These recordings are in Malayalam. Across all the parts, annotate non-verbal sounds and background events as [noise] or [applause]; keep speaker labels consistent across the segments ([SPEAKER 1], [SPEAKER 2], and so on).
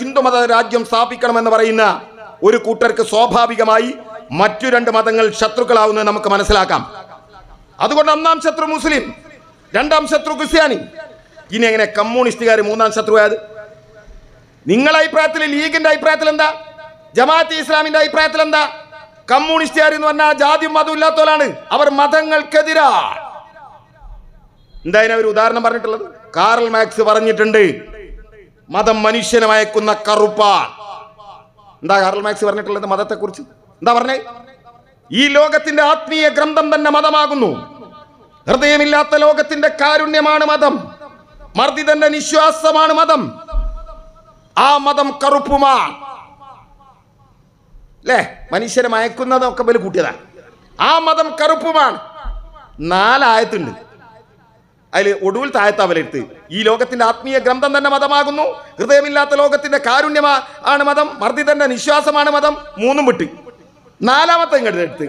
[SPEAKER 1] ഹിന്ദുമത രാജ്യം സ്ഥാപിക്കണമെന്ന് പറയുന്ന ഒരു കൂട്ടർക്ക് സ്വാഭാവികമായി മറ്റു രണ്ട് മതങ്ങൾ ശത്രുക്കളാവുന്നത് നമുക്ക് മനസ്സിലാക്കാം അതുകൊണ്ട് ഒന്നാം ശത്രു മുസ്ലിം രണ്ടാം ശത്രു ക്രിസ്ത്യാനി ഇനി എങ്ങനെ കമ്മ്യൂണിസ്റ്റുകാർ മൂന്നാം ശത്രുവായത് നിങ്ങളുടെ അഭിപ്രായത്തിൽ ലീഗിന്റെ അഭിപ്രായത്തിൽ എന്താ ജമാഅത്ത് ഇസ്ലാമിന്റെ അഭിപ്രായത്തിൽ എന്താ കമ്മ്യൂണിസ്റ്റുകാർ എന്ന് പറഞ്ഞാൽ ജാതിയും മതവും ഇല്ലാത്തവരാണ് അവർ മതങ്ങൾക്കെതിരാ എന്തായാലും അവർ ഉദാഹരണം പറഞ്ഞിട്ടുള്ളത് കാറൽ മാക്സ് പറഞ്ഞിട്ടുണ്ട് മതം മനുഷ്യനെ മയക്കുന്ന കറുപ്പാൻ എന്താ കാർൽ മാക്സ് പറഞ്ഞിട്ടുള്ളത് മതത്തെക്കുറിച്ച് എന്താ പറഞ്ഞേ ഈ ലോകത്തിന്റെ ആത്മീയ ഗ്രന്ഥം തന്നെ മതമാകുന്നു ഹൃദയമില്ലാത്ത ലോകത്തിന്റെ കാരുണ്യമാണ് മതം മർദ്ദിതന്റെ നിശ്വാസമാണ് മതം ആ മതം കറുപ്പുമാണ് അല്ലേ മനുഷ്യരെ മയക്കുന്നതൊക്കെ ബലി കൂട്ടിയതാണ് ആ മതം കറുപ്പുമാണ് നാലായത്തുണ്ട് അതിൽ ഒടുവിൽ താഴത്ത് വിലയിരുത്ത് ഈ ലോകത്തിന്റെ ആത്മീയ ഗ്രന്ഥം തന്നെ മതമാകുന്നു ഹൃദയമില്ലാത്ത ലോകത്തിന്റെ കാരുണ്യമാ ആണ് മതം മർദ്ദിതന്റെ നിശ്വാസമാണ് മതം മൂന്നും വിട്ട് നാലാമത്തെ ഇങ്ങോട്ട് എടുത്ത്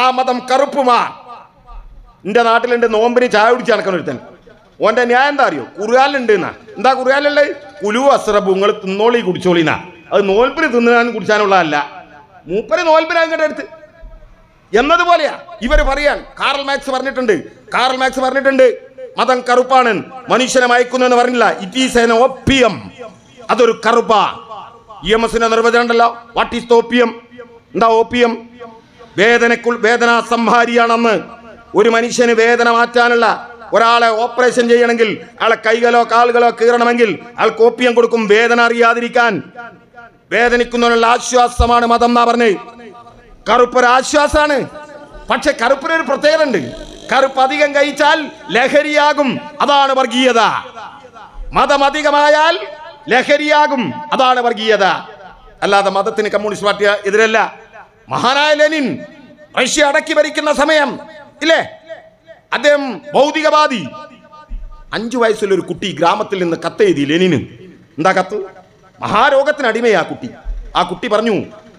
[SPEAKER 1] ആ മതം കറുപ്പുമാ എന്റെ നാട്ടിലുണ്ട് നോമ്പിന് ചായ കുടിച്ച് നടക്കണ ഒരുത്തൻ ഓന്റെ ന്യായം എന്താ അറിയോ കുറുകാലുണ്ട് എന്നാ എന്താ കുറുകാലുള്ളത് കുലു അസ്രബു നിങ്ങൾ തിന്നോളി കുടിച്ചോളിന്നാ അത് നോൽപ്പിന് തിന്നാൻ കുടിച്ചാനുള്ളതല്ല മൂപ്പര് നോൽപ്പിന് അങ്ങോട്ട് എടുത്ത് എന്നതുപോലെയാ ഇവർ പറയാൻ കാറൽ മാക്സ് പറഞ്ഞിട്ടുണ്ട് കാറൽ മാക്സ് പറഞ്ഞിട്ടുണ്ട് മതം കറുപ്പാണ് മനുഷ്യനെ മയക്കുന്നു എന്ന് പറഞ്ഞില്ല ഇറ്റ് ഈസ് എൻ ഒപ്പിയം അതൊരു കറുപ്പ ഇ എം എസിന്റെ നിർവചനം ഉണ്ടല്ലോ വാട്ട് ഈസ് ഓപ്പിയം എന്താ ഓപ്പിയം വേദനക്കുൾ വേദന സംഹാരിയാണെന്ന് ഒരു മനുഷ്യന് വേദന മാറ്റാനുള്ള ഒരാളെ ഓപ്പറേഷൻ ചെയ്യണമെങ്കിൽ ആളെ കൈകളോ കാലുകളോ കീറണമെങ്കിൽ ആൾക്ക് ഓപ്പിയം കൊടുക്കും വേദന അറിയാതിരിക്കാൻ വേദനിക്കുന്നതിനുള്ള ആശ്വാസമാണ് മതം എന്നാ പറഞ്ഞ് കറുപ്പൊരു ആശ്വാസമാണ് പക്ഷെ കറുപ്പിനൊരു പ്രത്യേകത ഉണ്ട് കറുപ്പ് അധികം കഴിച്ചാൽ ലഹരിയാകും അതാണ് വർഗീയത മതം അധികമായാൽ ലഹരിയാകും അതാണ് വർഗീയത അല്ലാതെ മതത്തിന് കമ്മ്യൂണിസ്റ്റ് പാർട്ടി എതിരല്ല മഹാനായ ലെനിൻ റഷ്യ അടക്കി ഭരിക്കുന്ന സമയം ഇല്ലേ അദ്ദേഹം ഭൗതികവാദി അഞ്ചു വയസ്സിലൊരു കുട്ടി ഗ്രാമത്തിൽ നിന്ന് കത്തെഴുതി ലെനിന് എന്താ കത്ത് മഹാരോഗത്തിന് അടിമയാ കുട്ടി ആ കുട്ടി പറഞ്ഞു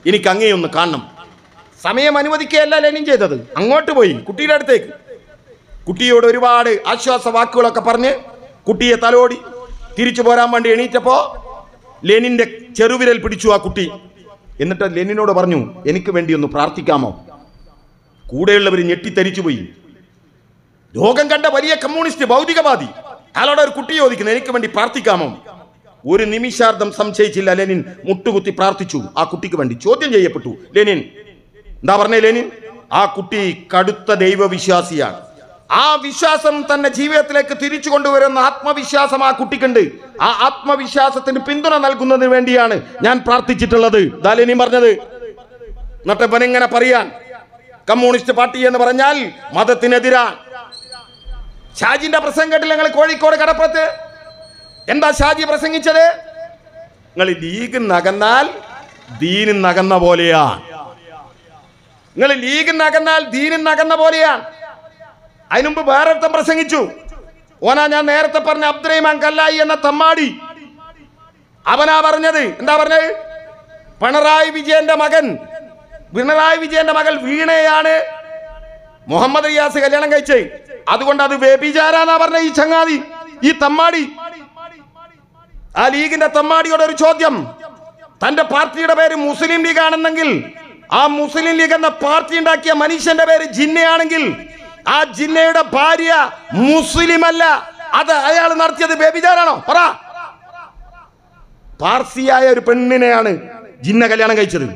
[SPEAKER 1] എനിക്ക് അങ്ങേയൊന്ന് കാണണം സമയം അനുവദിക്കുകയല്ല ലെനിൻ ചെയ്തത് അങ്ങോട്ട് പോയി കുട്ടിയുടെ അടുത്തേക്ക് കുട്ടിയോട് ഒരുപാട് ആശ്വാസ വാക്കുകളൊക്കെ പറഞ്ഞ് കുട്ടിയെ തലോടി തിരിച്ചു പോരാൻ വേണ്ടി എണീറ്റപ്പോൾ ലെനിന്റെ ചെറുവിരൽ പിടിച്ചു ആ കുട്ടി എന്നിട്ട് ലെനിനോട് പറഞ്ഞു എനിക്ക് വേണ്ടി ഒന്ന് പ്രാർത്ഥിക്കാമോ കൂടെയുള്ളവർ ഞെട്ടിത്തരിച്ചു പോയി ലോകം കണ്ട വലിയ കമ്മ്യൂണിസ്റ്റ് ഭൗതികവാദി അയാളോട് ഒരു കുട്ടി ചോദിക്കുന്നു എനിക്ക് വേണ്ടി പ്രാർത്ഥിക്കാമോ ഒരു നിമിഷാർദ്ധം സംശയിച്ചില്ല ലെനിൻ മുട്ടുകുത്തി പ്രാർത്ഥിച്ചു ആ കുട്ടിക്ക് വേണ്ടി ചോദ്യം ചെയ്യപ്പെട്ടു ലെനിൻ എന്താ പറഞ്ഞേ ലെനിൻ ആ കുട്ടി കടുത്ത ദൈവവിശ്വാസിയാണ് ആ വിശ്വാസം തന്നെ ജീവിതത്തിലേക്ക് തിരിച്ചു കൊണ്ടുവരുന്ന ആത്മവിശ്വാസം ആ കുട്ടിക്കുണ്ട് ആ ആത്മവിശ്വാസത്തിന് പിന്തുണ നൽകുന്നതിന് വേണ്ടിയാണ് ഞാൻ പ്രാർത്ഥിച്ചിട്ടുള്ളത് ദാലിനി പറഞ്ഞത് എന്നിട്ട് ഇങ്ങനെ പറയാൻ കമ്മ്യൂണിസ്റ്റ് പാർട്ടി എന്ന് പറഞ്ഞാൽ മതത്തിനെതിരാ ഷാജിന്റെ പ്രസംഗം കേട്ടില്ല നിങ്ങൾ കോഴിക്കോട് കടപ്പുറത്ത് എന്താ ഷാജി പ്രസംഗിച്ചത് നിങ്ങൾ ലീഗ് നകന്നാൽ ദീനും നകന്ന പോലെയാണ് നിങ്ങൾ ലീഗ് നകന്നാൽ ദീനും നകന്ന പോലെയാണ് അതിനുമുമ്പ് വേറൊരുത്തം പ്രസംഗിച്ചു ഓനാ ഞാൻ നേരത്തെ പറഞ്ഞ അബ്ദുറഹിമാൻ കല്ലായി എന്ന തമ്മാടി അവനാ പറഞ്ഞത് എന്താ പറഞ്ഞത് പിണറായി വിജയന്റെ മകൻ പിണറായി വിജയന്റെ മകൾ വീണയാണ് മുഹമ്മദ് റിയാസ് കല്യാണം കഴിച്ചേ അതുകൊണ്ട് അത് വ്യഭിചാരാന്നാ പറഞ്ഞ ഈ ചങ്ങാതി ഈ തമ്മാടി ആ ലീഗിന്റെ തമ്മാടിയുടെ ഒരു ചോദ്യം തന്റെ പാർട്ടിയുടെ പേര് മുസ്ലിം ലീഗ് ആണെന്നെങ്കിൽ ആ മുസ്ലിം ലീഗ് എന്ന പാർട്ടി ഉണ്ടാക്കിയ മനുഷ്യന്റെ പേര് ജിന്നയാണെങ്കിൽ ആ ജില്ലയുടെ ഭാര്യ മുസ്ലിം അല്ല അത് അയാൾ നടത്തിയത് ബേബിചാരാണോ പറ പാർസിയായ ഒരു പെണ്ണിനെയാണ് ജിന്ന കല്യാണം കഴിച്ചത്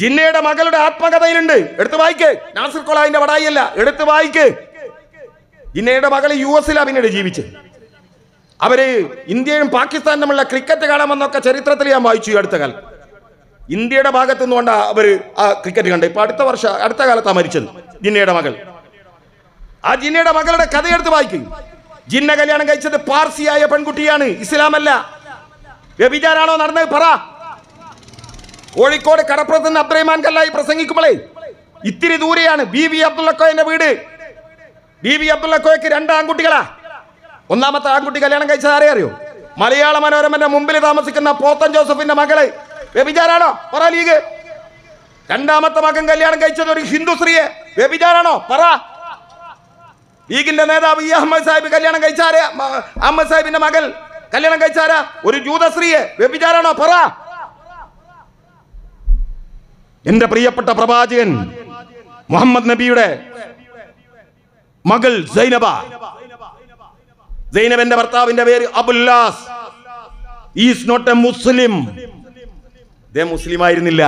[SPEAKER 1] ജിന്നയുടെ മകളുടെ ആത്മകഥയിലുണ്ട് എടുത്തു വായിക്ക് നാസിർ കൊളായിന്റെ വടായിയല്ല എടുത്തു വായിക്ക് ജിന്നയുടെ മകൾ യു എസിലാണ് പിന്നീട് ജീവിച്ചത് അവര് ഇന്ത്യയും പാകിസ്ഥാനും തമ്മിലുള്ള ക്രിക്കറ്റ് കാണാമെന്നൊക്കെ ചരിത്രത്തിൽ ഞാൻ വായിച്ചു അടുത്ത കാലം ഇന്ത്യയുടെ ഭാഗത്തു നിന്നുകൊണ്ടാണ് അവർ ആ ക്രിക്കറ്റ് കണ്ടത് ഇപ്പൊ അടുത്ത വർഷം അടുത്ത കാലത്താണ് മരിച്ചത് ജിന്നയുടെ മകൾ ആ ജിന്നയുടെ മകളുടെ കഥയെടുത്ത് വായിക്കും ജിന്ന കല്യാണം കഴിച്ചത് പാർസിയായ പെൺകുട്ടിയാണ് ഇസ്ലാമല്ല വ്യഭിചാരാണോ നടന്നത് പറ കോഴിക്കോട് കടപ്പുറത്ത് നിന്ന് അബ്രഹിമാൻ കല്ലായി പ്രസംഗിക്കുമ്പോളേ ഇത്തിരി ദൂരെയാണ് ബി വി അബ്ദുള്ളക്കോയന്റെ വീട് ബി വി അബ്ദുള്ളക്കോയ്ക്ക് രണ്ട് ആൺകുട്ടികളാ ഒന്നാമത്തെ ആൺകുട്ടി കല്യാണം കഴിച്ചത് ആരെ അറിയോ മലയാള മനോരമന്റെ മുമ്പിൽ താമസിക്കുന്ന പോത്തൻ ജോസഫിന്റെ മകള് വ്യഭിചാരാണോ പറ ലീഗ് രണ്ടാമത്തെ മകൻ കല്യാണം കഴിച്ചത് ഒരു ഹിന്ദു സ്ത്രീയെ വ്യഭിചാരാണോ പറ ലീഗിന്റെ നേതാവ് ഈ അഹമ്മദ് സാഹിബ് കല്യാണം കഴിച്ചാര അഹമ്മദ് സാഹിബിന്റെ മകൻ കല്യാണം കഴിച്ചാര ഒരു ജൂത സ്ത്രീയെ വ്യഭിചാരാണോ പറ എന്റെ പ്രിയപ്പെട്ട പ്രവാചകൻ മുഹമ്മദ് നബിയുടെ മകൾ സൈനബ സൈനബന്റെ ഭർത്താവിന്റെ പേര് Abul As is not a Muslim ഇതേ മുസ്ലിം ആയിരുന്നില്ല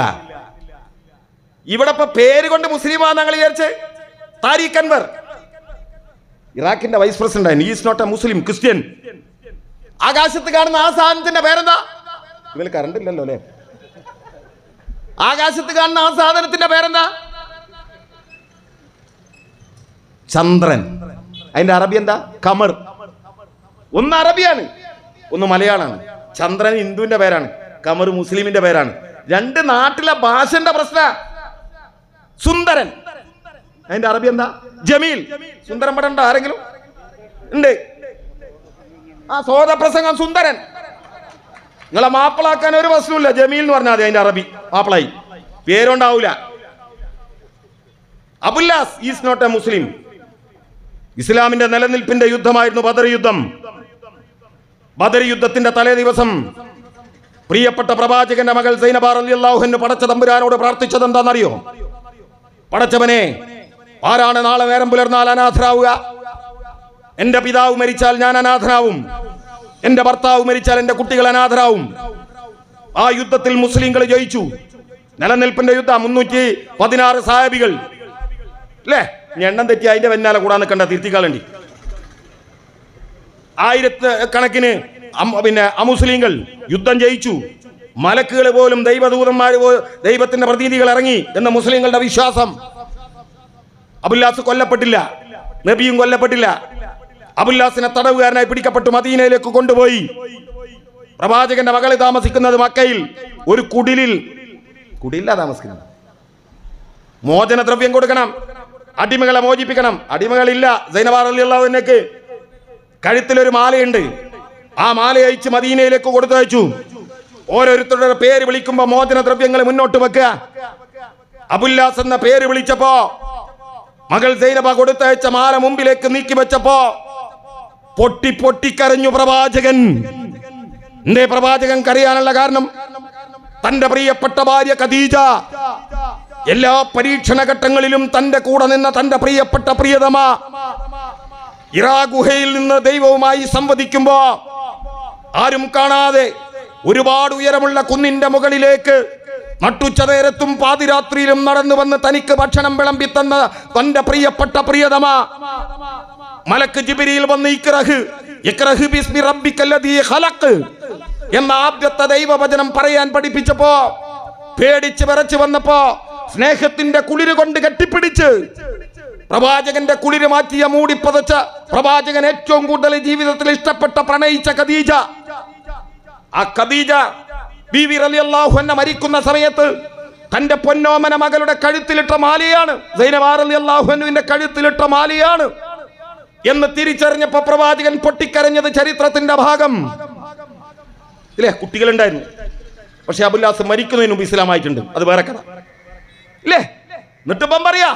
[SPEAKER 1] ഇവിടെ ഇപ്പൊ പേര് കൊണ്ട് മുസ്ലിമാ ഞങ്ങൾ വിചാരിച്ച് താരിഖ് അൻവർ ഇറാഖിന്റെ vice president is not a Muslim Christian ആകാശത്ത് കാണുന്ന ആ സാധനത്തിന്റെ പേരെന്താ ഇവന് കറണ്ട് ഇല്ലല്ലോ അല്ലേ ആകാശത്ത് കാണുന്ന ആ സാധനത്തിന്റെ പേരെന്താ ചന്ദ്രൻ അതിന്റെ അറബി എന്താ കമർ ഒന്ന് അറബിയാണ് ഒന്ന് മലയാളാണ് ചന്ദ്രൻ ഹിന്ദുവിന്റെ പേരാണ് കമർ മുസ്ലിമിന്റെ പേരാണ് രണ്ട് നാട്ടിലെ ഭാഷന്റെ പ്രശ്ന സുന്ദരൻ അതിന്റെ അറബി എന്താ ജമീൽ സുന്ദരൻ പടണ്ട ആരെങ്കിലും ഉണ്ട് ആ പ്രസംഗം സുന്ദരൻ നിങ്ങളെ മാപ്പിളാക്കാൻ ഒരു പ്രശ്നമില്ല ജമീൽ എന്ന് പറഞ്ഞാൽ അതിന്റെ അറബി മാപ്പിളായി പേരുണ്ടാവൂല Abul As is not a Muslim ഇസ്ലാമിന്റെ നിലനിൽപ്പിന്റെ യുദ്ധമായിരുന്നു ബദർ യുദ്ധം ബദർ യുദ്ധത്തിന്റെ തലേ ദിവസം പ്രിയപ്പെട്ട പ്രവാചകന്റെ മകൾ സൈനബാർ അലി അള്ളാഹുവിന് പടച്ച തമ്പുരാനോട് പ്രാർത്ഥിച്ചത് എന്താണെന്നറിയോ പടച്ചവനെ ആരാണ് നാളെ നേരം പുലർന്നാൽ അനാഥരാവുക എൻ്റെ പിതാവ് മരിച്ചാൽ ഞാൻ അനാഥനാവും എൻ്റെ ഭർത്താവ് മരിച്ചാൽ എൻ്റെ കുട്ടികൾ അനാഥനാവും ആ യുദ്ധത്തിൽ മുസ്ലിങ്ങൾ ജയിച്ചു നിലനിൽപ്പിന്റെ യുദ്ധം മുന്നൂറ്റി പതിനാറ് സാഹബികൾ അല്ലേ എണ്ണം തെറ്റി അതിന്റെ പിന്നാലെ കൂടാൻ നിൽക്കണ്ട തിരുത്തിക്കാളണ്ടി ആയിരത്തി കണക്കിന് പിന്നെ അമുസ്ലിങ്ങൾ യുദ്ധം ജയിച്ചു മലക്കുകൾ പോലും ദൈവദൂതന്മാർ ദൈവത്തിന്റെ പ്രതീതികൾ ഇറങ്ങി എന്ന മുസ്ലിങ്ങളുടെ വിശ്വാസം അബുല്ലാസ് കൊല്ലപ്പെട്ടില്ല നബിയും കൊല്ലപ്പെട്ടില്ല അബുല്ലാസിനെ തടവുകാരനായി പിടിക്കപ്പെട്ടു മദീനയിലേക്ക് കൊണ്ടുപോയി പ്രവാചകന്റെ മകളെ താമസിക്കുന്നത് മക്കയിൽ ഒരു കുടിലിൽ കുടിലില്ല താമസിക്കുന്നത് മോചന ദ്രവ്യം കൊടുക്കണം അടിമകളെ മോചിപ്പിക്കണം അടിമകളില്ല സൈനവാർ കഴുത്തിൽ കഴുത്തിലൊരു മാലയുണ്ട് ആ മാല അയച്ച് മദീനയിലേക്ക് കൊടുത്തയച്ചു ഓരോരുത്തരുടെ പേര് വിളിക്കുമ്പോൾ മോചന ദ്രവ്യങ്ങൾ മുന്നോട്ട് വെക്കുക അബുല്ലാസ് എന്ന പേര് വിളിച്ചപ്പോ മകൾ സൈനബ കൊടുത്തയച്ച മാല മുമ്പിലേക്ക് നീക്കി വെച്ചപ്പോ പൊട്ടി പൊട്ടിക്കരഞ്ഞു പ്രവാചകൻ എന്തേ പ്രവാചകൻ കരയാനുള്ള കാരണം തന്റെ പ്രിയപ്പെട്ട ഭാര്യ ഖദീജ എല്ലാ പരീക്ഷണ ഘട്ടങ്ങളിലും തന്റെ കൂടെ നിന്ന തന്റെ പ്രിയപ്പെട്ട പ്രിയതമ ഇറാ ഗുഹയിൽ നിന്ന് ദൈവവുമായി സംവദിക്കുമ്പോ ആരും കാണാതെ ഒരുപാട് ഉയരമുള്ള കുന്നിന്റെ മുകളിലേക്ക് നട്ടുച്ച പാതിരാത്രിയിലും നടന്നു വന്ന് തനിക്ക് ഭക്ഷണം വിളമ്പിത്തന്ന തന്റെ പ്രിയപ്പെട്ട പ്രിയതമ മലക്ക് ജിബിരിയിൽ വന്ന് ഇക്രഹ് ഇക്രഹ് ബിസ്മി റബ്ബിക്കല്ലതീ ഖലഖ് എന്ന ആദ്യത്തെ ദൈവവചനം പറയാൻ പഠിപ്പിച്ചപ്പോ പേടിച്ച് വരച്ചു വന്നപ്പോ സ്നേഹത്തിന്റെ കുളിര് കൊണ്ട് കെട്ടിപ്പിടിച്ച് പ്രവാചകന്റെ കുളിര് മാറ്റിയ മൂടിപ്പതച്ച പ്രവാചകൻ ഏറ്റവും കൂടുതൽ ജീവിതത്തിൽ ഇഷ്ടപ്പെട്ട പ്രണയിച്ച ഖദീജ ആ ഖദീജ ബീവി റലി അള്ളാഹു എന്നെ മരിക്കുന്ന സമയത്ത് തന്റെ പൊന്നോമന മകളുടെ കഴുത്തിലിട്ട മാലയാണ് സൈനവാറലി അള്ളാഹുവിന്റെ കഴുത്തിലിട്ട മാലയാണ് എന്ന് തിരിച്ചറിഞ്ഞപ്പോ പ്രവാചകൻ പൊട്ടിക്കരഞ്ഞത് ചരിത്രത്തിന്റെ ഭാഗം ഇല്ലേ കുട്ടികളുണ്ടായിരുന്നു പക്ഷെ അബുല്ലാസ് മരിക്കുന്നതിന് മുമ്പ് ഇസ്ലാമായിട്ടുണ്ട് അത് വേറെ കഥ ഇല്ലേ എന്നിട്ടിപ്പം പറയാ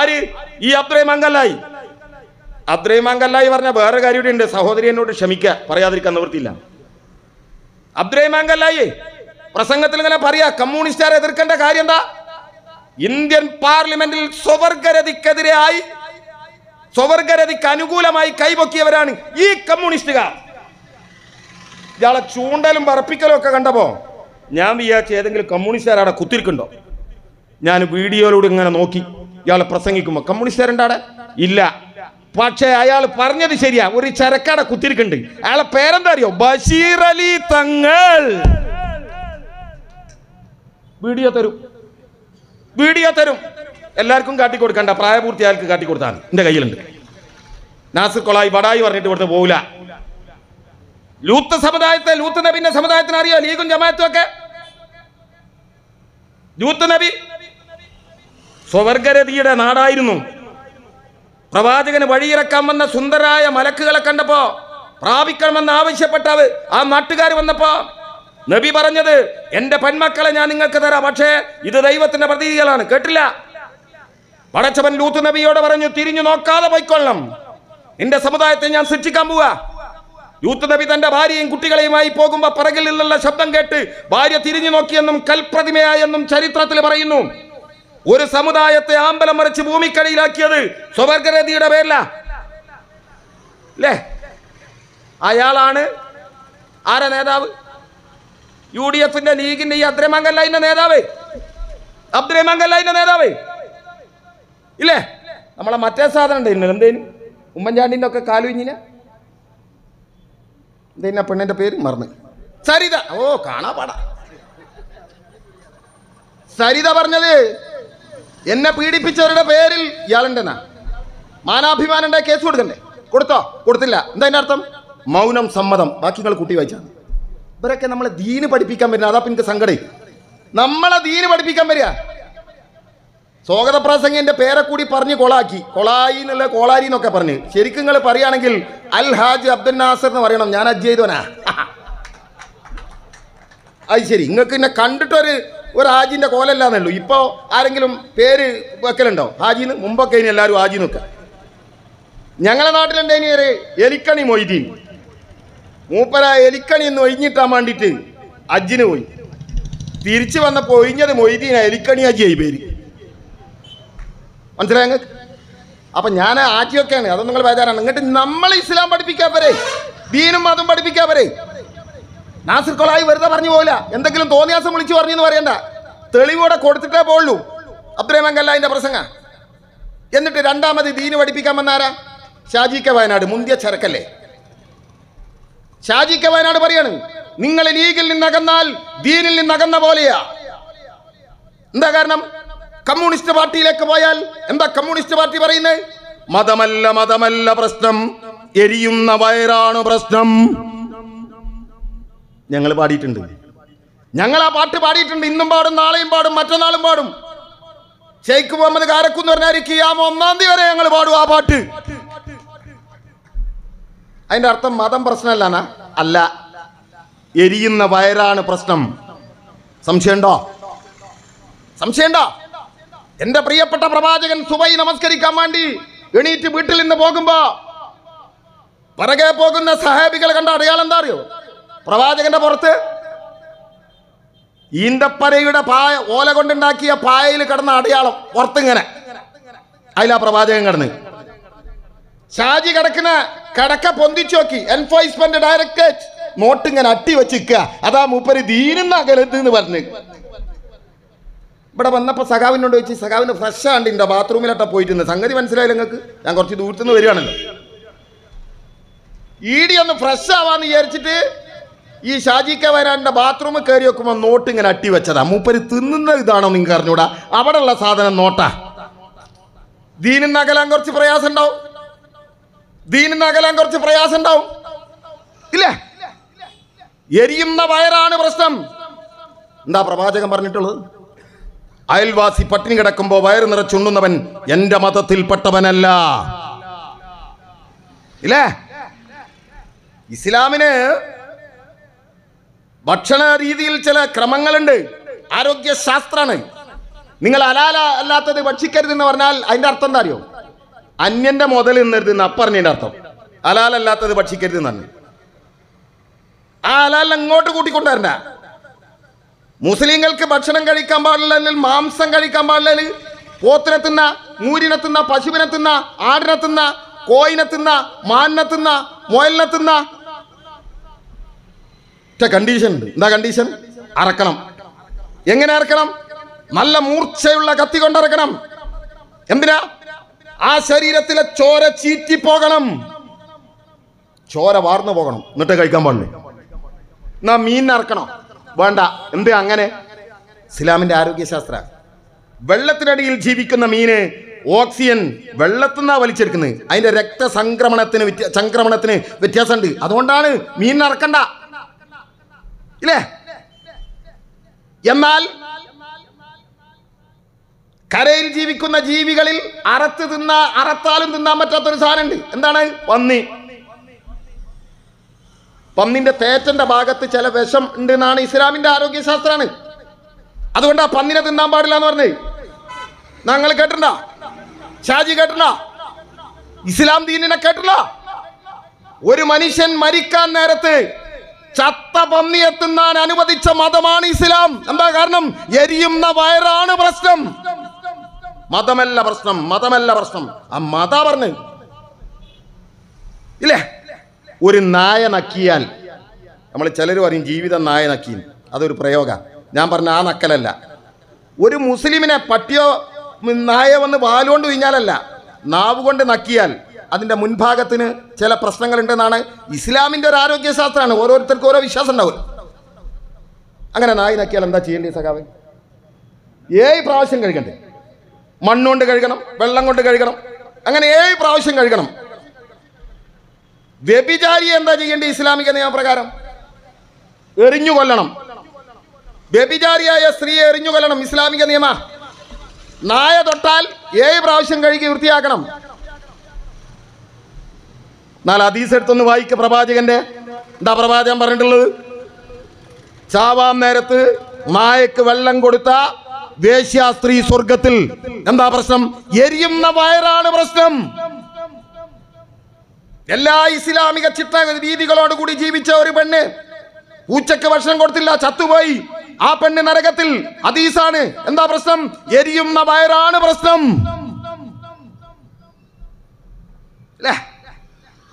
[SPEAKER 1] ആര് ഈ അബ്ദ്രഹിം അങ്കല്ലായി അബ്ദ്രഹിം അങ്കല്ലായി പറഞ്ഞ വേറെ ഉണ്ട് സഹോദരി എന്നോട് ക്ഷമിക്കുക പറയാതിരിക്കാൻ നിവൃത്തിയില്ല അബ്ദുറഹിമാങ്കല്ലായി പ്രസംഗത്തിൽ ഇങ്ങനെ പറയാ കമ്മ്യൂണിസ്റ്റുകാരെ എതിർക്കേണ്ട കാര്യം എന്താ ഇന്ത്യൻ പാർലമെന്റിൽ സ്വവർഗരതിക്കെതിരായി സ്വവർഗരതിക്ക് അനുകൂലമായി കൈപൊക്കിയവരാണ് ഈ കമ്മ്യൂണിസ്റ്റുകാർ ഇയാളെ ചൂണ്ടലും പറപ്പിക്കലും ഒക്കെ കണ്ടപ്പോ ഞാൻ വിചാരിച്ച ഏതെങ്കിലും കമ്മ്യൂണിസ്റ്റുകാരവിടെ കുത്തിരിക്കുണ്ടോ ഞാൻ വീഡിയോയിലൂടെ ഇങ്ങനെ നോക്കി ഇയാളെ പ്രസംഗിക്കുമ്പോ കമ്മ്യൂണിസ്റ്റുകാരുണ്ടാടെ ഇല്ല പക്ഷേ അയാൾ പറഞ്ഞത് ശരിയാ ഒരു ചരക്കട കുത്തിരിക്കുന്നുണ്ട് അയാളെ പേരെന്താ അറിയോ ബഷീർ അലി തങ്ങൾ വീഡിയോ തരും വീഡിയോ തരും എല്ലാവർക്കും കാട്ടി കൊടുക്കണ്ട പ്രായപൂർത്തിയാൾക്ക് കാട്ടി കൊടുത്താണ് എന്റെ കയ്യിലുണ്ട് നാസർ കൊളായി ബടായി പറഞ്ഞിട്ട് ഇവിടുത്തെ പോകില്ല ലൂത്ത് സമുദായത്തെ ലൂത്ത് നബിന്റെ സമുദായത്തിന് അറിയോ ലീഗും ജമാഅത്തും ഒക്കെ ലൂത്ത് നബി സ്വവർഗരതിയുടെ നാടായിരുന്നു പ്രവാചകന് വഴിയിറക്കാൻ വന്ന സുന്ദരായ മലക്കുകളെ കണ്ടപ്പോ പ്രാപിക്കണമെന്ന് ആവശ്യപ്പെട്ട ആ നാട്ടുകാർ വന്നപ്പോ നബി പറഞ്ഞത് എന്റെ പെൺമക്കളെ ഞാൻ നിങ്ങൾക്ക് തരാം പക്ഷേ ഇത് ദൈവത്തിന്റെ പ്രതീതികളാണ് കേട്ടില്ല പടച്ചവൻ ലൂത്ത് നബിയോട് പറഞ്ഞു തിരിഞ്ഞു നോക്കാതെ പോയിക്കൊള്ളണം നിന്റെ സമുദായത്തെ ഞാൻ ശിക്ഷിക്കാൻ പോവാ യൂത്ത് നബി തന്റെ ഭാര്യയും കുട്ടികളെയുമായി പോകുമ്പോൾ പറകിൽ നിന്നുള്ള ശബ്ദം കേട്ട് ഭാര്യ തിരിഞ്ഞു നോക്കിയെന്നും കൽപ്രതിമയായെന്നും ചരിത്രത്തിൽ പറയുന്നു ഒരു സമുദായത്തെ ആമ്പലം മറിച്ച് ഭൂമിക്കടിയിലാക്കിയത് സ്വവർഗരതിയുടെ പേരില അല്ലേ അയാളാണ് ആരാ നേതാവ് യു ഡി എഫിന്റെ ലീഗിന്റെ ഈ അബ്ദുറഹ്മാൻകല്ലൈന്റെ നേതാവ് അബ്ദുറഹ്മാൻകല്ലൈന്റെ നേതാവ് ഇല്ലേ നമ്മളെ മറ്റേ സാധനം ഉണ്ടായിരുന്നു എന്തേനും ഉമ്മൻചാണ്ടിന്റെ ഒക്കെ കാലുവിഞ്ഞിന എന്തേനാ പെണ്ണിന്റെ പേര് മറന്ന് സരിത ഓ കാണാ പാടാ സരിത പറഞ്ഞത് എന്നെ പീഡിപ്പിച്ചവരുടെ പേരിൽ ഇയാളുണ്ടെന്നാ മാനാഭിമാനുണ്ടായ കേസ് കൊടുക്കണ്ടേ കൊടുത്തോ കൊടുത്തില്ല എന്താ അതിൻ്റെ അർത്ഥം മൗനം സമ്മതം ബാക്കി നിങ്ങൾ കുട്ടി വായിച്ചാണ് ഇവരൊക്കെ നമ്മളെ ദീന് പഠിപ്പിക്കാൻ വരുന്ന അതാ പിന്നെ സങ്കടം നമ്മളെ ദീന് പഠിപ്പിക്കാൻ വരിക സ്വാഗത പ്രാസംഗിൻ്റെ പേരെ കൂടി പറഞ്ഞ് കൊളാക്കി കൊളായി എന്നുള്ള കോളാരി എന്നൊക്കെ പറഞ്ഞ് ശരിക്കും നിങ്ങൾ പറയുകയാണെങ്കിൽ അൽ ഹാജ് അബ്ദുൽ നാസർ എന്ന് പറയണം ഞാൻ അജ് ചെയ്തോനാ [laughs] അത് ശരി നിങ്ങൾക്ക് എന്നെ കണ്ടിട്ടൊരു ഒരു ഹാജിൻ്റെ കോലല്ലാന്നുള്ളൂ ഇപ്പോൾ ആരെങ്കിലും പേര് വെക്കലുണ്ടോ ഹാജിന്ന് മുമ്പൊക്കെ ഇനി എല്ലാവരും ഹാജി നോക്കുക ഞങ്ങളെ നാട്ടിലുണ്ട് ഇനി ഒരു എലിക്കണി മൊയ്തീൻ മൂപ്പര എലിക്കണി എന്ന് ഒഴിഞ്ഞിട്ടാൻ വേണ്ടിയിട്ട് അജിന് പോയി തിരിച്ചു വന്നപ്പോൾ ഒഴിഞ്ഞത് മൊയ്തീന എലിക്കണി അജിയായി പേര് മനസ്സിലായ അപ്പം ഞാൻ ആജിയൊക്കെയാണ് അതൊന്നും നിങ്ങൾ വേദാനാണ് എന്നിട്ട് നമ്മൾ ഇസ്ലാം പഠിപ്പിക്കാൻ പോരെ ദീനും മതം പഠിപ്പിക്കാൻ പോരെ നാസിർ കൊളായി വെറുതെ പറഞ്ഞു പോകില്ല എന്തെങ്കിലും തോന്നിയാസം വിളിച്ചു പറഞ്ഞു എന്ന് പറയണ്ട തെളിവോടെ കൊടുത്തിട്ടേ പോളൂ അബ്ദുറഹ്മാൻ കല്ലായിൻ്റെ പ്രസംഗ എന്നിട്ട് രണ്ടാമത് ദീന് പഠിപ്പിക്കാൻ വന്നാരാ ഷാജി കെ വയനാട് മുന്തിയ ചരക്കല്ലേ ഷാജി കെ വയനാട് പറയാണ് നിങ്ങൾ ലീഗിൽ നിന്നകന്നാൽ ദീനിൽ നിന്നകന്ന പോലെയാ എന്താ കാരണം കമ്മ്യൂണിസ്റ്റ് പാർട്ടിയിലേക്ക് പോയാൽ എന്താ കമ്മ്യൂണിസ്റ്റ് പാർട്ടി പറയുന്നത് മതമല്ല മതമല്ല പ്രശ്നം എരിയുന്ന വയറാണ് പ്രശ്നം ഞങ്ങൾ പാടിയിട്ടുണ്ട് ഞങ്ങൾ ആ പാട്ട് പാടിയിട്ടുണ്ട് ഇന്നും പാടും നാളെയും പാടും മറ്റന്നാളും പാടും ഷെയ്ഖ് മുഹമ്മദ് കാരക്കുന്ന് പറഞ്ഞായിരിക്കും കിയാമ ഒന്നാം തീയതി വരെ ഞങ്ങൾ പാടും ആ പാട്ട് അതിന്റെ അർത്ഥം മതം പ്രശ്നമല്ല അല്ല എരിയുന്ന വയറാണ് പ്രശ്നം സംശയമുണ്ടോ സംശയമുണ്ടോ എൻ്റെ പ്രിയപ്പെട്ട പ്രവാചകൻ സുബൈ നമസ്കരിക്കാൻ വേണ്ടി എണീറ്റ് വീട്ടിൽ നിന്ന് പോകുമ്പോൾ പിറകെ പോകുന്ന സഹാബികൾ കണ്ട അടയാളം എന്താ അറിയോ പ്രവാചകന്റെ പുറത്ത് ഈന്തപ്പരയുടെ പായ ഓല കൊണ്ടുണ്ടാക്കിയ പായയിൽ കിടന്ന അടയാളം പുറത്തിങ്ങനെ അതിലാ പ്രവാചകൻ കിടന്ന് ഷാജി കിടക്കുന്ന കിടക്ക പൊന്തിച്ചു നോക്കി എൻഫോഴ്സ്മെന്റ് ഡയറക്ടറേറ്റ് നോട്ടിങ്ങനെ അട്ടി വെച്ചിരിക്കുക അതാ മൂപ്പര് ദീനുന്ന അകലത്ത് എന്ന് പറഞ്ഞു ഇവിടെ വന്നപ്പോൾ സഖാവിനോട് വെച്ച് സഖാവിന് ഫ്രഷ് ആണ്ട് എൻ്റെ ബാത്റൂമിലട്ട പോയിട്ടുണ്ട് സംഗതി മനസ്സിലായില്ല നിങ്ങൾക്ക് ഞാൻ കുറച്ച് ദൂരത്തുനിന്ന് വരികയാണല്ലോ ഈടി ഒന്ന് ഫ്രഷ് ആവാന്ന് വിചാരിച്ചിട്ട് ഈ ഷാജി കെ വരാൻ്റെ ബാത്റൂമിൽ കയറി വെക്കുമ്പോൾ നോട്ട് ഇങ്ങനെ അട്ടി മൂപ്പര് തിന്നുന്ന ഇതാണോ നിങ്ങൾക്ക് അറിഞ്ഞൂടാ ഉള്ള സാധനം നോട്ടാ ദീനിന്ന് അകലാൻ കുറച്ച് പ്രയാസം ഉണ്ടാവും ദീനിന്ന് അകലാൻ കുറച്ച് പ്രയാസം ഉണ്ടാവും ഇല്ലേ എരിയുന്ന വയറാണ് പ്രശ്നം എന്താ പ്രവാചകൻ പറഞ്ഞിട്ടുള്ളത് അയൽവാസി പട്ടിണി കിടക്കുമ്പോൾ വയറ് നിറച്ചുണ്ണുന്നവൻ എൻ്റെ മതത്തിൽപ്പെട്ടവനല്ല ഇല്ലേ ഇസ്ലാമിന് ഭക്ഷണ രീതിയിൽ ചില ക്രമങ്ങളുണ്ട് ആരോഗ്യ ശാസ്ത്രമാണ് നിങ്ങൾ അലാല അല്ലാത്തത് ഭക്ഷിക്കരുത് എന്ന് പറഞ്ഞാൽ അതിന്റെ അർത്ഥം എന്താ അറിയോ അന്യന്റെ മുതൽ നിന്നരുത് എന്ന് അപ്പറഞ്ഞതിന്റെ അർത്ഥം അലാല അല്ലാത്തത് ഭക്ഷിക്കരുത് എന്നാണ് ആ അലാൽ അങ്ങോട്ട് കൂട്ടിക്കൊണ്ടുവരണ്ട മുസ്ലിങ്ങൾക്ക് ഭക്ഷണം കഴിക്കാൻ പാടില്ല അല്ലെങ്കിൽ മാംസം കഴിക്കാൻ പാടില്ല അല്ലെങ്കിൽ പോത്തിനെ തിന്ന നൂരിനെ തിന്ന പശുവിനെ തിന്ന ആടിനെ തിന്ന കോയിനെ തിന്ന മാനിനെ തിന്ന മൊയലിനെ തിന്ന ഒറ്റ കണ്ടീഷൻ ഉണ്ട് എന്താ കണ്ടീഷൻ അറക്കണം എങ്ങനെ അറക്കണം നല്ല മൂർച്ചയുള്ള കത്തി കൊണ്ടറക്കണം എന്തിനാ ആ ശരീരത്തിലെ ചോര പോകണം ചോര വാർന്നു പോകണം എന്നിട്ട് കഴിക്കാൻ പാടില്ല എന്നാ മീൻ അറക്കണം വേണ്ട എന്ത് അങ്ങനെ ഇസ്ലാമിന്റെ ആരോഗ്യശാസ്ത്ര വെള്ളത്തിനടിയിൽ ജീവിക്കുന്ന മീന് ഓക്സിജൻ വെള്ളത്തിൽ നിന്നാണ് വലിച്ചെടുക്കുന്നത് അതിന്റെ രക്തസംക്രമണത്തിന് വ്യത്യാ സംക്രമണത്തിന് വ്യത്യാസമുണ്ട് അതുകൊണ്ടാണ് മീൻ അറക്കണ്ട ഇല്ലേ എന്നാൽ കരയിൽ ജീവിക്കുന്ന ജീവികളിൽ അറത്ത് തിന്ന അറത്താലും തിന്നാൻ പറ്റാത്തൊരു സാധനമുണ്ട് എന്താണ് പന്നി പന്നിന്റെ തേറ്റന്റെ ഭാഗത്ത് ചില വിഷം ഉണ്ട് എന്നാണ് ഇസ്ലാമിന്റെ ആരോഗ്യശാസ്ത്രമാണ് അതുകൊണ്ട് ആ പന്നിനെ തിന്നാൻ പാടില്ല എന്ന് പറഞ്ഞേ ഞങ്ങൾ കേട്ടണ്ട ഷാജി കേട്ടണ്ട ഇസ്ലാം ദീനിനെ കേട്ടില്ല ഒരു മനുഷ്യൻ മരിക്കാൻ നേരത്ത് ചത്ത പന്നി എത്തുന്നാൻ അനുവദിച്ച മതമാണ് ഇസ്ലാം എന്താ കാരണം എരിയുന്ന വയറാണ് പ്രശ്നം മതമല്ല പ്രശ്നം മതമല്ല പ്രശ്നം ആ മത പറഞ്ഞു ഇല്ലേ ഒരു നായ നക്കിയാൽ നമ്മൾ ചിലർ പറയും ജീവിതം നായ നക്കിയും അതൊരു പ്രയോഗ ഞാൻ പറഞ്ഞ ആ നക്കലല്ല ഒരു മുസ്ലിമിനെ പട്ടിയോ നായ വന്ന് വാലുകൊണ്ട് കഴിഞ്ഞാലല്ല നാവ് കൊണ്ട് നക്കിയാൽ അതിൻ്റെ മുൻഭാഗത്തിന് ചില പ്രശ്നങ്ങളുണ്ടെന്നാണ് ഇസ്ലാമിൻ്റെ ഒരു ആരോഗ്യശാസ്ത്രമാണ് ഓരോരുത്തർക്കും ഓരോ വിശ്വാസം ഉണ്ടാവും അങ്ങനെ നായി നക്കിയാൽ എന്താ ചെയ്യേണ്ടത് സഖാവ് ഏഴ് പ്രാവശ്യം കഴുകണ്ടേ മണ്ണുകൊണ്ട് കഴുകണം വെള്ളം കൊണ്ട് കഴുകണം അങ്ങനെ ഏഴ് പ്രാവശ്യം കഴുകണം വ്യഭിചാരി എന്താ ചെയ്യേണ്ടത് ഇസ്ലാമിക നിയമപ്രകാരം എറിഞ്ഞു കൊല്ലണം വ്യഭിചാരിയായ സ്ത്രീയെ എറിഞ്ഞു കൊല്ലണം ഇസ്ലാമിക നിയമ നായ തൊട്ടാൽ ഏഴ് പ്രാവശ്യം കഴുകി വൃത്തിയാക്കണം എന്നാൽ ഹദീസ് എടുത്തൊന്ന് വായിക്ക പ്രവാചകന്റെ എന്താ പ്രവാചകൻ പറഞ്ഞിട്ടുള്ളത് ചാവാം നേരത്ത് നായക്ക് വെള്ളം കൊടുത്ത വേശ്യാസ്ത്രീ സ്ത്രീ സ്വർഗത്തിൽ എന്താ പ്രശ്നം എരിയുന്ന വയറാണ് പ്രശ്നം എല്ലാ ഇസ്ലാമിക ചിട്ട രീതികളോടുകൂടി ജീവിച്ച ഒരു പെണ്ണ് പൂച്ചക്ക് ഭക്ഷണം കൊടുത്തില്ല ചത്തുപോയി ആ പെണ്ണ് നരകത്തിൽ അതീസാണ് എന്താ പ്രശ്നം എരിയുന്ന വയറാണ് പ്രശ്നം അല്ലേ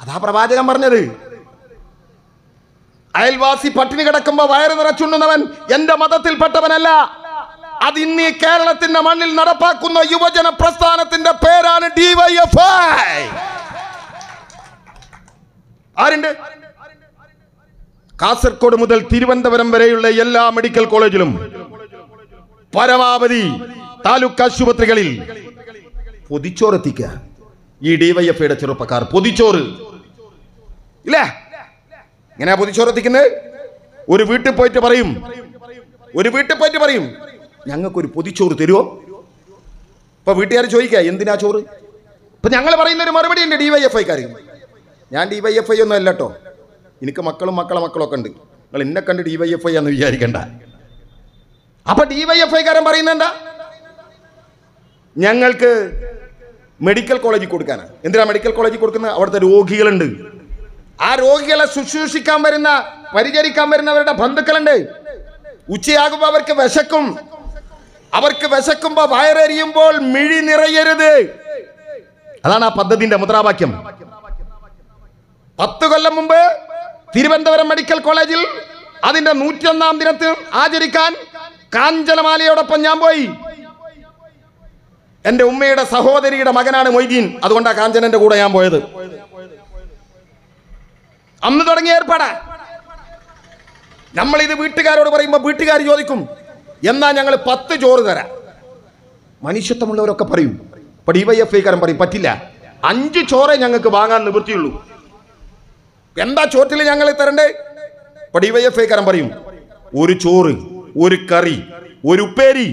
[SPEAKER 1] അതാ പ്രവാചകൻ പറഞ്ഞത് അയൽവാസി പട്ടിണി കിടക്കുമ്പോ വയറ് നിറച്ചുണ്ണുന്നവൻ എന്റെ മതത്തിൽപ്പെട്ടവനല്ല അത് ഇന്ന് ഈ കേരളത്തിന്റെ മണ്ണിൽ നടപ്പാക്കുന്ന യുവജന പ്രസ്ഥാനത്തിന്റെ പേരാണ് ഡിവൈഎഫ്ഐ ആരുണ്ട് കാസർഗോഡ് മുതൽ തിരുവനന്തപുരം വരെയുള്ള എല്ലാ മെഡിക്കൽ കോളേജിലും പരമാവധി താലൂക്ക് ആശുപത്രികളിൽ പൊതിച്ചോറെത്തിക്കുക ഈ ഡിവൈഎഫ്ഐയുടെ ചെറുപ്പക്കാർ പൊതിച്ചോറ് ഇല്ലേ ഇങ്ങനെ പൊതിച്ചോറെത്തിക്കുന്നത് ഒരു വീട്ടിൽ പോയിട്ട് പറയും ഒരു വീട്ടിൽ പോയിട്ട് പറയും ഞങ്ങൾക്കൊരു പൊതിച്ചോറ് തരുമോ ഇപ്പൊ വീട്ടുകാർ ചോദിക്ക എന്തിനാ ചോറ് ഇപ്പൊ ഞങ്ങൾ പറയുന്ന ഒരു മറുപടി ഉണ്ട് ഡി വൈ എഫ് ഞാൻ ഡി വൈ എഫ് ഐ ഒന്നും അല്ല കേട്ടോ എനിക്ക് മക്കളും മക്കളെ മക്കളൊക്കെ ഉണ്ട് നിങ്ങൾ എന്നെ കണ്ട് ഡി വൈ എഫ് ഐ എന്ന് വിചാരിക്കണ്ട അപ്പൊ ഡി വൈ എഫ് പറയുന്നെന്താ ഞങ്ങൾക്ക് മെഡിക്കൽ കോളേജിൽ കൊടുക്കാനാണ് എന്തിനാ മെഡിക്കൽ കോളേജിൽ കൊടുക്കുന്നത് അവിടുത്തെ രോഗികളുണ്ട് ആ രോഗികളെ ശുശ്രൂഷിക്കാൻ വരുന്ന പരിചരിക്കാൻ വരുന്നവരുടെ ബന്ധുക്കളുണ്ട് ഉച്ചയാകുമ്പോൾ അവർക്ക് വിശക്കും അവർക്ക് വിശക്കുമ്പോ വയറെരിയുമ്പോൾ മിഴി നിറയരുത് അതാണ് ആ പദ്ധതിന്റെ മുദ്രാവാക്യം പത്ത് കൊല്ലം മുമ്പ് തിരുവനന്തപുരം മെഡിക്കൽ കോളേജിൽ അതിന്റെ നൂറ്റിയൊന്നാം ദിനത്തിൽ ആചരിക്കാൻ കാഞ്ചനമാലയോടൊപ്പം ഞാൻ പോയി എൻ്റെ ഉമ്മയുടെ സഹോദരിയുടെ മകനാണ് മൊയ്തീൻ അതുകൊണ്ടാണ് കാഞ്ചനന്റെ കൂടെ ഞാൻ പോയത് അന്ന് തുടങ്ങിയ ഏർപ്പാടാ നമ്മളിത് വീട്ടുകാരോട് പറയുമ്പോൾ വീട്ടുകാർ ചോദിക്കും എന്നാൽ ഞങ്ങൾ പത്ത് ചോറ് തരാം മനുഷ്യത്വമുള്ളവരൊക്കെ പറയും ഇപ്പം ഡി വൈ എഫ് ഐക്കാരൻ പറയും പറ്റില്ല അഞ്ച് ചോറേ ഞങ്ങൾക്ക് വാങ്ങാൻ നിവൃത്തിയുള്ളൂ എന്താ ചോറ്റിൽ ഞങ്ങൾ തരണ്ടേ ഇപ്പം ഡി വൈ എഫ് ഐക്കാരൻ പറയും ഒരു ചോറ് ഒരു കറി ഒരു ഉപ്പേരി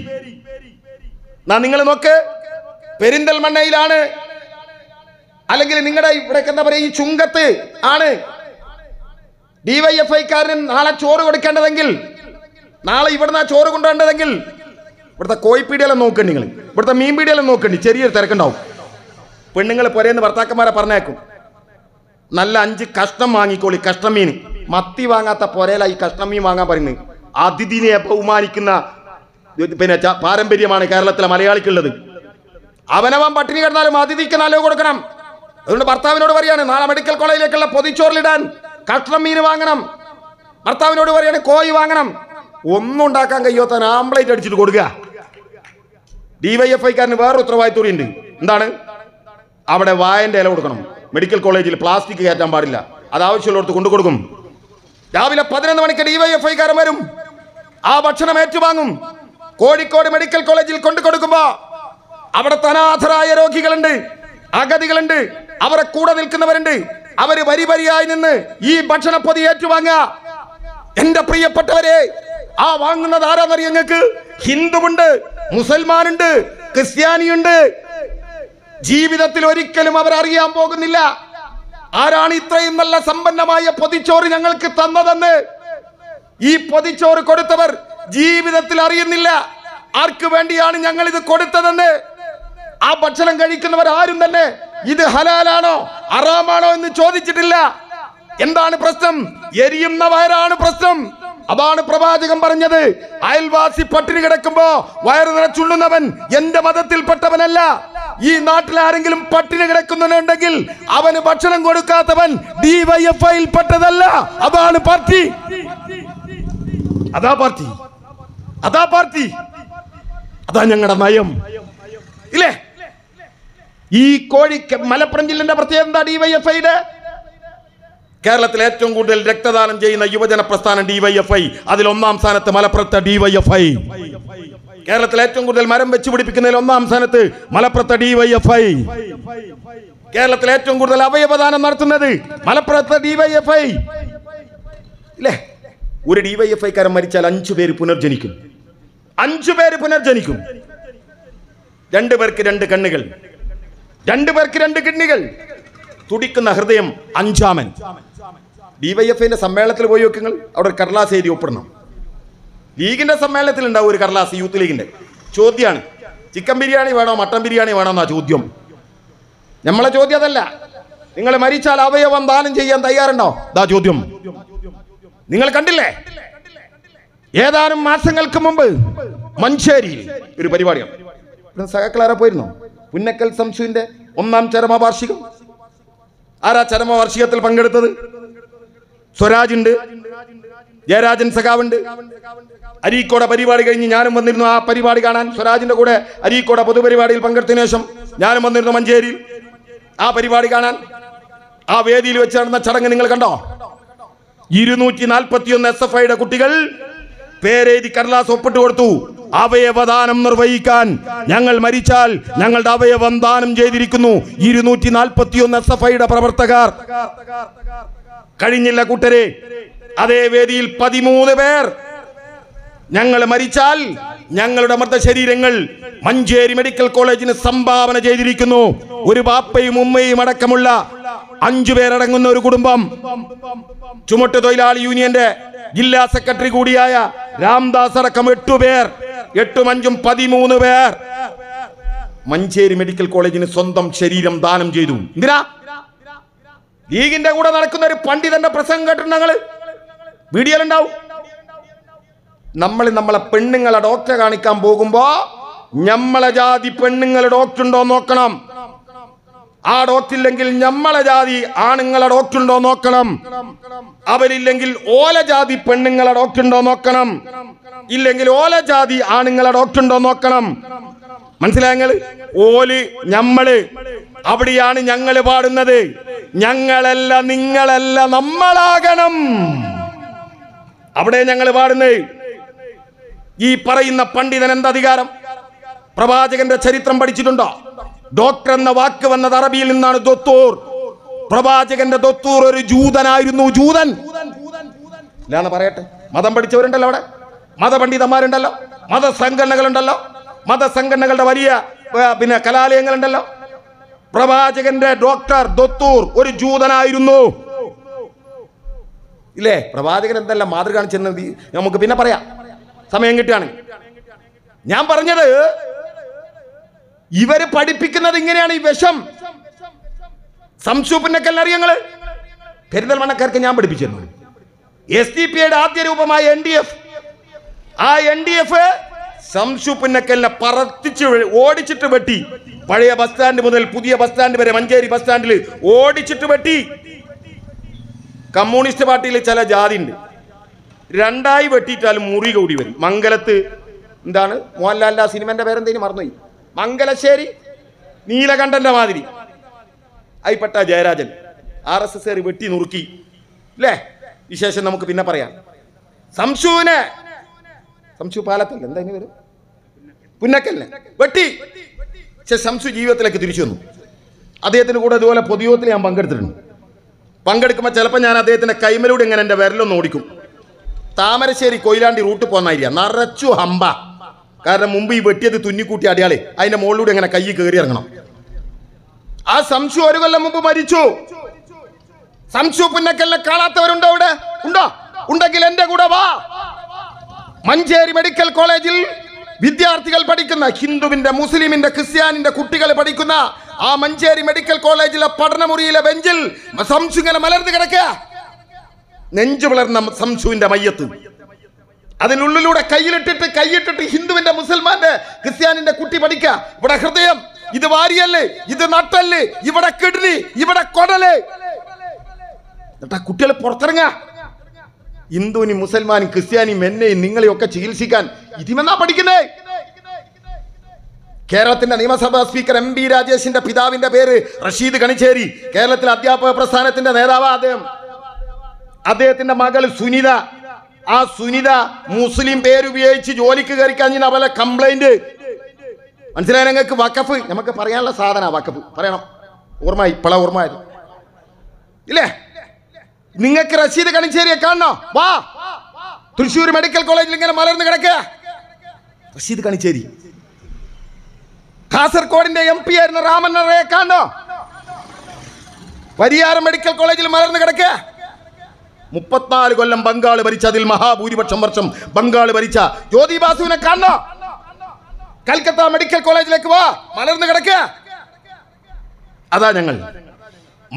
[SPEAKER 1] എന്നാ നിങ്ങൾ നോക്ക് പെരിന്തൽമണ്ണയിലാണ് അല്ലെങ്കിൽ നിങ്ങളുടെ ഇവിടെ എന്താ പറയുക ഈ ചുങ്കത്ത് ആണ് ഡിവൈഎഫ്ഐക്കാരനും നാളെ ചോറ് കൊടുക്കേണ്ടതെങ്കിൽ നാളെ ഇവിടുന്ന് ചോറ് കൊണ്ടുവേണ്ടതെങ്കിൽ ഇവിടുത്തെ കോയിപ്പീടിയെല്ലാം നോക്കണ്ട നിങ്ങൾ ഇവിടുത്തെ പീഡിയെല്ലാം നോക്കണ്ടി ചെറിയൊരു തിരക്കുണ്ടാവും പെണ്ണുങ്ങൾ പുരയെന്ന് ഭർത്താക്കന്മാരെ പറഞ്ഞേക്കും നല്ല അഞ്ച് കഷ്ണം വാങ്ങിക്കോളി കഷ്ണം മീൻ മത്തി വാങ്ങാത്ത പുരയില ഈ കഷ്ണം മീൻ വാങ്ങാൻ പറയുന്നത് അതിഥിനെ ബഹുമാനിക്കുന്ന പിന്നെ പാരമ്പര്യമാണ് കേരളത്തിലെ മലയാളിക്കുള്ളത് അവനവൻ പട്ടിണി കിടന്നാലും അതിഥിക്ക് നല്ലവ് കൊടുക്കണം അതുകൊണ്ട് ഭർത്താവിനോട് പറയാണ് നാളെ മെഡിക്കൽ കോളേജിലേക്കുള്ള പൊതിച്ചോറിലിടാൻ കഷ്ണം മീൻ വാങ്ങണം ഭർത്താവിനോട് പറയണേ കോഴി വാങ്ങണം ഒന്നും ഉണ്ടാക്കാൻ കഴിയാത്ത ആംബ്ലേറ്റ് അടിച്ചിട്ട് കൊടുക്കുക ഡിവൈഎഫ്ഐക്കാരന് വേറെ ഉത്തരവാദിത്തം ഉണ്ട് എന്താണ് അവിടെ വായന്റെ ഇല കൊടുക്കണം മെഡിക്കൽ കോളേജിൽ പ്ലാസ്റ്റിക് കയറ്റാൻ പാടില്ല അത് ആവശ്യമുള്ളവർക്ക് കൊണ്ടു കൊടുക്കും രാവിലെ പതിനൊന്ന് മണിക്ക് ഡിവൈഎഫ്ഐക്കാരൻ വരും ആ ഭക്ഷണം ഏറ്റുവാങ്ങും കോഴിക്കോട് മെഡിക്കൽ കോളേജിൽ കൊണ്ടു കൊടുക്കുമ്പോ അവിടെ തനാഥരായ രോഗികളുണ്ട് അഗതികളുണ്ട് അവരെ കൂടെ നിൽക്കുന്നവരുണ്ട് അവര് വരി വരിയായി നിന്ന് ഈ ഭക്ഷണപ്പൊതി ഏറ്റുവാങ്ങ എന്റെ പ്രിയപ്പെട്ടവരെ ആ വാങ്ങുന്നത് ആരാന്നറിയ ഞങ്ങൾക്ക് ഹിന്ദുവുണ്ട് മുസൽമാനുണ്ട് ക്രിസ്ത്യാനിയുണ്ട് ജീവിതത്തിൽ ഒരിക്കലും അവർ അറിയാൻ പോകുന്നില്ല ആരാണ് ഇത്രയും നല്ല സമ്പന്നമായ പൊതിച്ചോറ് ഞങ്ങൾക്ക് തന്നതെന്ന് ഈ പൊതിച്ചോറ് കൊടുത്തവർ ജീവിതത്തിൽ അറിയുന്നില്ല ആർക്കു വേണ്ടിയാണ് ഞങ്ങൾ ഇത് കൊടുത്തതെന്ന് ആ ഭക്ഷണം കഴിക്കുന്നവർ ആരും തന്നെ ഇത് ഹലാലാണോ അറാമാണോ എന്ന് ചോദിച്ചിട്ടില്ല എന്താണ് പ്രശ്നം എരിയുന്ന വയറാണ് പ്രശ്നം അതാണ് പ്രവാചകം പറഞ്ഞത് അയൽവാസി പട്ടിണി കിടക്കുമ്പോ വയറ് നിറച്ചുള്ളുന്നവൻ എന്റെ മതത്തിൽപ്പെട്ടവനല്ല ഈ നാട്ടിൽ ആരെങ്കിലും പട്ടിണി കിടക്കുന്നുണ്ടെങ്കിൽ അവന് ഭക്ഷണം കൊടുക്കാത്തവൻ ഡിവൈഎഫ്ഐയിൽ പെട്ടതല്ല അതാണ് പാർട്ടി അതാ പാർട്ടി അതാ പാർട്ടി അതാ ഞങ്ങളുടെ നയം ഇല്ലേ ഈ കോഴി മലപ്പുറം ജില്ലന്റെ പ്രത്യേകത എന്താ ഡിവൈഎഫ്ഐയുടെ കേരളത്തിൽ ഏറ്റവും കൂടുതൽ രക്തദാനം ചെയ്യുന്ന യുവജന പ്രസ്ഥാനം ഡിവൈഎഫ്ഐ അതിൽ ഒന്നാം സ്ഥാനത്ത് മലപ്പുറത്തെ ഡിവൈഎഫ്ഐ കേരളത്തിൽ ഏറ്റവും കൂടുതൽ മരം വെച്ച് പിടിപ്പിക്കുന്നതിൽ ഒന്നാം സ്ഥാനത്ത് മലപ്പുറത്തെ ഡിവൈഎഫ്ഐ കേരളത്തിൽ ഏറ്റവും കൂടുതൽ അവയവദാനം നടത്തുന്നത് മലപ്പുറത്തെ ഡിവൈഎഫ്ഐ അല്ലേ ഒരു ഡിവൈഎഫ്ഐക്കാരൻ മരിച്ചാൽ അഞ്ചു പേര് പുനർജനിക്കും അഞ്ചു പേര് പുനർജനിക്കും രണ്ടു പേർക്ക് രണ്ട് കണ്ണുകൾ രണ്ടു പേർക്ക് രണ്ട് കിഡ്നികൾ തുടിക്കുന്ന ഹൃദയം അഞ്ചാമൻ എഫിന്റെ സമ്മേളനത്തിൽ പോയി വെക്കുങ്ങൾ അവിടെ ഒരു കടലാസ് എഴുതി ഒപ്പിടണം ലീഗിന്റെ സമ്മേളനത്തിൽ ഉണ്ടാവും ഒരു കടലാസ് യൂത്ത് ലീഗിന്റെ ചോദ്യമാണ് ചിക്കൻ ബിരിയാണി വേണോ മട്ടൻ ബിരിയാണി വേണോ എന്നാ ചോദ്യം നമ്മളെ ചോദ്യം അതല്ല നിങ്ങൾ മരിച്ചാൽ അവയവം ദാനം ചെയ്യാൻ തയ്യാറുണ്ടോ ഇതാ ചോദ്യം നിങ്ങൾ കണ്ടില്ലേ ഏതാനും മാസങ്ങൾക്ക് മുമ്പ് മഞ്ചേരിയിൽ ഒരു പരിപാടിയാണ് സഹക്ലാര പോയിരുന്നോ പുന്നക്കൽ സംശുവിന്റെ ഒന്നാം ചരമവാർഷികം ആരാ ചരമവാർഷികത്തിൽ പങ്കെടുത്തത് സ്വരാജുണ്ട് ജയരാജൻ സഖാവുണ്ട് അരീക്കോട പരിപാടി കഴിഞ്ഞ് ഞാനും വന്നിരുന്നു ആ പരിപാടി കാണാൻ സ്വരാജിന്റെ കൂടെ അരീക്കോട പൊതുപരിപാടിയിൽ പങ്കെടുത്തതിനു ശേഷം ഞാനും വന്നിരുന്നു മഞ്ചേരി ആ പരിപാടി കാണാൻ ആ വേദിയിൽ വെച്ച് നടന്ന ചടങ്ങ് നിങ്ങൾ കണ്ടോ ഇരുന്നൂറ്റി നാൽപ്പത്തിയൊന്ന് എസ് എഫ് ഐയുടെ കുട്ടികൾ പേരെഴുതി കടലാസ് ഒപ്പിട്ട് കൊടുത്തു അവയവദാനം നിർവഹിക്കാൻ ഞങ്ങൾ മരിച്ചാൽ ഞങ്ങളുടെ അവയവം ദാനം ചെയ്തിരിക്കുന്നു ഇരുന്നൂറ്റി നാൽപ്പത്തി ഒന്ന് എസ് എഫ് ഐയുടെ പ്രവർത്തകർ കഴിഞ്ഞില്ല കൂട്ടരെ അതേ വേദിയിൽ പതിമൂന്ന് പേർ ഞങ്ങൾ മരിച്ചാൽ ഞങ്ങളുടെ മൃതശരീരങ്ങൾ മഞ്ചേരി മെഡിക്കൽ കോളേജിന് സംഭാവന ചെയ്തിരിക്കുന്നു ഒരു ബാപ്പയും ഉമ്മയും അടക്കമുള്ള അഞ്ചു പേരടങ്ങുന്ന ഒരു കുടുംബം ചുമട്ട് തൊഴിലാളി യൂണിയന്റെ ജില്ലാ സെക്രട്ടറി കൂടിയായ രാംദാസ് അടക്കം എട്ടു പേർ എട്ടും അഞ്ചും പതിമൂന്ന് പേർ മഞ്ചേരി മെഡിക്കൽ കോളേജിന് സ്വന്തം ശരീരം ദാനം ചെയ്തു എന്തിനാ ലീഗിന്റെ കൂടെ നടക്കുന്ന ഒരു പണ്ഡിതന്റെ പ്രസംഗം കേട്ടിട്ടുണ്ടെങ്കിൽ ഉണ്ടാവും നമ്മൾ നമ്മളെ പെണ്ണുങ്ങളെ ഡോക്ടറെ കാണിക്കാൻ പോകുമ്പോ നമ്മളെ ജാതി പെണ്ണുങ്ങളെ ഡോക്ടർ ഉണ്ടോ നോക്കണം ആ ഡോട്ടില്ലെങ്കിൽ ഞമ്മളെ ജാതി ആണുങ്ങളെ ഡോക്കുണ്ടോ നോക്കണം അവരില്ലെങ്കിൽ ഓല ജാതി പെണ്ണുങ്ങളെ ഡോക്കുണ്ടോ നോക്കണം ഇല്ലെങ്കിൽ ഓല ജാതി ആണുങ്ങളെ ഡോക്കുണ്ടോ നോക്കണം മനസ്സിലായങ്ങൾ ഓല് ഞമ്മള് അവിടെയാണ് ഞങ്ങൾ പാടുന്നത് ഞങ്ങളല്ല നിങ്ങളല്ല നമ്മളാകണം അവിടെ ഞങ്ങൾ പാടുന്നത് ഈ പറയുന്ന പണ്ഡിതൻ എന്ത് അധികാരം പ്രവാചകന്റെ ചരിത്രം പഠിച്ചിട്ടുണ്ടോ ഡോക്ടർ എന്ന വാക്ക് വന്നത് അറബിയിൽ നിന്നാണ് ദത്തൂർ പ്രവാചകന്റെ ദത്തൂർ ഒരു ജൂതനായിരുന്നു ജൂതൻ ഇല്ലാന്ന് പറയട്ടെ മതം പഠിച്ചവരുണ്ടല്ലോ അവിടെ മതപണ്ഡിതന്മാരുണ്ടല്ലോ മതസംഘടനകളുണ്ടല്ലോ മതസംഘടനകളുടെ വലിയ പിന്നെ കലാലയങ്ങളുണ്ടല്ലോ പ്രവാചകന്റെ ഡോക്ടർ ദത്തൂർ ഒരു ജൂതനായിരുന്നു ഇല്ലേ പ്രവാചകൻ എന്തല്ല മാതൃകാണ് കാണിച്ചെന്ന് നമുക്ക് പിന്നെ പറയാം സമയം കിട്ടുകയാണെങ്കിൽ ഞാൻ പറഞ്ഞത് ഇവര് പഠിപ്പിക്കുന്നത് ഇങ്ങനെയാണ് ഈ വിഷം സംസൂപ്പിനൊക്കെ അറിയങ്ങള് പെരുന്തൽമണക്കാർക്ക് ഞാൻ പഠിപ്പിച്ചിരുന്നു എസ് ഡി പി ആദ്യ രൂപമായ എൻ ഡി എഫ് ആ എൻ ഡി എഫ് സംശു പറത്തിച്ച് ഓടിച്ചിട്ട് വെട്ടി പഴയ ബസ് സ്റ്റാൻഡ് മുതൽ പുതിയ ബസ് സ്റ്റാൻഡ് വരെ മഞ്ചേരി ബസ് സ്റ്റാൻഡിൽ ഓടിച്ചിട്ട് വെട്ടി കമ്മ്യൂണിസ്റ്റ് പാർട്ടിയിൽ ചില ജാതി ഉണ്ട് രണ്ടായി വെട്ടിയിട്ടാലും മുറി കൂടി വരും മംഗലത്ത് എന്താണ് മോഹൻലാലിൻ്റെ ആ സിനിമൻ്റെ പേരെന്തേലും മറന്നുപോയി മംഗലശ്ശേരി നീലകണ്ഠന്റെ മാതിരി അയിപ്പെട്ട ജയരാജൻ ആർ എസ് എസ് കാർ വെട്ടി നുറുക്കി അല്ലേ വിശേഷം നമുക്ക് പിന്നെ പറയാം സംശുവിനെ സംശു പാലത്തല്ല എന്താ ഇനി വരും പുന്നക്കല്ലേ വെട്ടി പക്ഷെ സംശു ജീവിതത്തിലേക്ക് തിരിച്ചു വന്നു അദ്ദേഹത്തിന് കൂടെ ഇതുപോലെ പൊതുയോഗത്തിൽ ഞാൻ പങ്കെടുത്തിട്ടുണ്ട് പങ്കെടുക്കുമ്പോൾ ചിലപ്പോൾ ഞാൻ അദ്ദേഹത്തിന്റെ കൈമലൂടെ ഇങ്ങനെ എൻ്റെ വിരലൊന്ന് ഓടിക്കും താമരശ്ശേരി കൊയിലാണ്ടി റൂട്ട് പോകുന്നതായിരിക്കാം നിറച്ചു ഹമ്പ കാരണം മുമ്പ് ഈ വെട്ടിയത് തുന്നിക്കൂട്ടി അടിയാളെ അതിന്റെ മുകളിലൂടെ അങ്ങനെ കൈ കയറി ഇറങ്ങണം ആ സംശു ഒരു കൊല്ലം മുമ്പ് മരിച്ചു സംശു പുന്നക്കല്ലെ കാണാത്തവരുണ്ടോ അവിടെ ഉണ്ടോ ഉണ്ടെങ്കിൽ എന്റെ കൂടെ വാ മഞ്ചേരി മെഡിക്കൽ കോളേജിൽ വിദ്യാർത്ഥികൾ പഠിക്കുന്ന ഹിന്ദുവിന്റെ മുസ്ലിമിന്റെ ക്രിസ്ത്യാനിന്റെ കുട്ടികൾ പഠിക്കുന്ന ആ മഞ്ചേരി മെഡിക്കൽ കോളേജിലെ പഠനമുറിയിലെ ബെഞ്ചിൽ സംശു ഇങ്ങനെ മലർന്നു കിടക്കുക നെഞ്ചു വളർന്ന സംശുവിന്റെ മയ്യത്ത് അതിനുള്ളിലൂടെ കയ്യിലിട്ടിട്ട് കൈയിട്ടിട്ട് ഹിന്ദുവിന്റെ മുസൽമാന്റെ ക്രിസ്ത്യാനിന്റെ കുട്ടി പഠിക്ക ഇവിടെ ഹൃദയം ഇത് വാരിയല്ലേ ഇത് നട്ടല്ലേ ഇവിടെ കിഡ്നി ഇവിടെ കൊടലേ എന്നിട്ടാ ആ കുട്ടികൾ പുറത്തിറങ്ങുക ഹിന്ദുവിനും മുസൽമാനും ക്രിസ്ത്യാനിയും എന്നെയും നിങ്ങളെയൊക്കെ ചികിത്സിക്കാൻ ഇതിമെന്നാ പഠിക്കുന്നേ കേരളത്തിന്റെ നിയമസഭാ സ്പീക്കർ എം പി രാജേഷിന്റെ പിതാവിന്റെ പേര് റഷീദ് കണിച്ചേരി കേരളത്തിലെ അധ്യാപക പ്രസ്ഥാനത്തിന്റെ നേതാവ് അദ്ദേഹം അദ്ദേഹത്തിന്റെ മകൾ സുനിത ആ സുനിത മുസ്ലിം പേരുപയോഗിച്ച് ജോലിക്ക് കയറി കഴിഞ്ഞാൽ അവലെ കംപ്ലൈന്റ് മനസ്സിലായ ഞങ്ങൾക്ക് വക്കഫ് നമുക്ക് പറയാനുള്ള സാധന വക്കഫ് പറയണം ഓർമ്മ ഇപ്പള ഓർമ്മ ഇല്ലേ നിങ്ങൾക്ക് റഷീദ് കണിച്ചേരിയെ കാണണോ വാ തൃശ്ശൂർ മെഡിക്കൽ കോളേജിൽ ഇങ്ങനെ മലർന്ന് കിടക്കുക റഷീദ് കണിച്ചേരി കാസർഗോഡിന്റെ എം പി ആയിരുന്ന രാമൻ കാണണോ പരിയാരം മെഡിക്കൽ കോളേജിൽ മലർന്ന് കിടക്കുക മുപ്പത്തിനാല് കൊല്ലം ബംഗാൾ ഭരിച്ച അതിൽ മഹാഭൂരിപക്ഷം വർഷം ബംഗാൾ ഭരിച്ച ജ്യോതി ബാസുവിനെ കാണണം കൽക്കത്ത മെഡിക്കൽ കോളേജിലേക്ക് വാ മലർന്നു കിടക്കുക അതാ ഞങ്ങൾ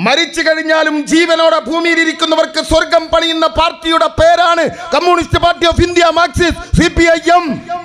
[SPEAKER 1] മരിച്ചു കഴിഞ്ഞാലും ജീവനോടെ ഭൂമിയിൽ ഇരിക്കുന്നവർക്ക് സ്വർഗം പണിയുന്ന പാർട്ടിയുടെ പേരാണ് communist party of India Marxist C P I M